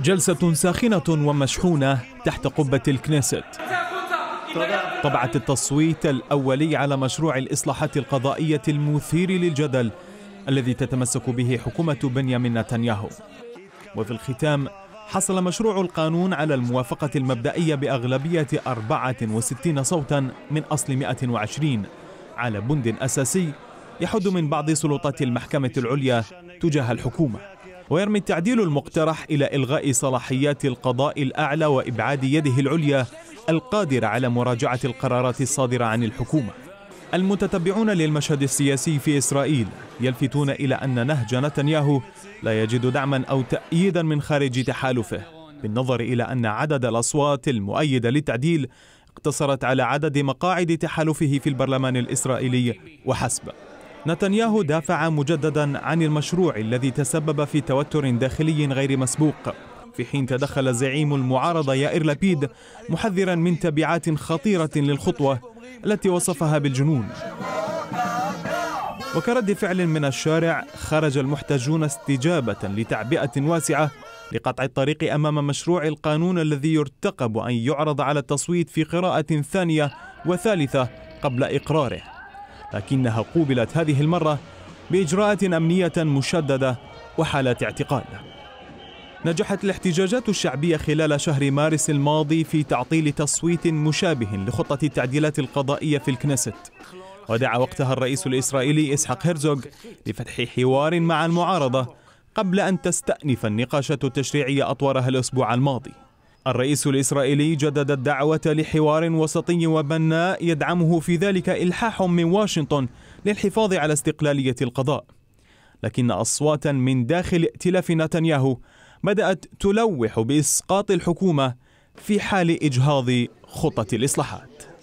جلسة ساخنة ومشحونة تحت قبة الكنيست طبعت التصويت الأولي على مشروع الإصلاحات القضائية المثير للجدل الذي تتمسك به حكومة بنيامين نتنياهو وفي الختام حصل مشروع القانون على الموافقة المبدئية بأغلبية 64 صوتا من أصل 120 على بند أساسي يحد من بعض سلطات المحكمة العليا تجاه الحكومة ويرمي التعديل المقترح إلى إلغاء صلاحيات القضاء الأعلى وإبعاد يده العليا القادرة على مراجعة القرارات الصادرة عن الحكومة المتتبعون للمشهد السياسي في إسرائيل يلفتون إلى أن نهج نتنياهو لا يجد دعما أو تأييدا من خارج تحالفه بالنظر إلى أن عدد الأصوات المؤيدة للتعديل اقتصرت على عدد مقاعد تحالفه في البرلمان الإسرائيلي وحسب نتنياهو دافع مجددا عن المشروع الذي تسبب في توتر داخلي غير مسبوق في حين تدخل زعيم المعارضة يائر لبيد محذرا من تبعات خطيرة للخطوة التي وصفها بالجنون وكرد فعل من الشارع خرج المحتجون استجابة لتعبئة واسعة لقطع الطريق أمام مشروع القانون الذي يرتقب أن يعرض على التصويت في قراءة ثانية وثالثة قبل إقراره لكنها قوبلت هذه المرة بإجراءات أمنية مشددة وحالات اعتقال نجحت الاحتجاجات الشعبية خلال شهر مارس الماضي في تعطيل تصويت مشابه لخطة التعديلات القضائية في الكنيست ودعا وقتها الرئيس الإسرائيلي إسحاق هيرزوغ لفتح حوار مع المعارضة قبل أن تستأنف النقاشات التشريعية أطوارها الأسبوع الماضي الرئيس الإسرائيلي جدد الدعوة لحوار وسطي وبناء يدعمه في ذلك إلحاح من واشنطن للحفاظ على استقلالية القضاء لكن أصواتا من داخل ائتلاف نتنياهو بدأت تلوح بإسقاط الحكومة في حال إجهاض خطة الإصلاحات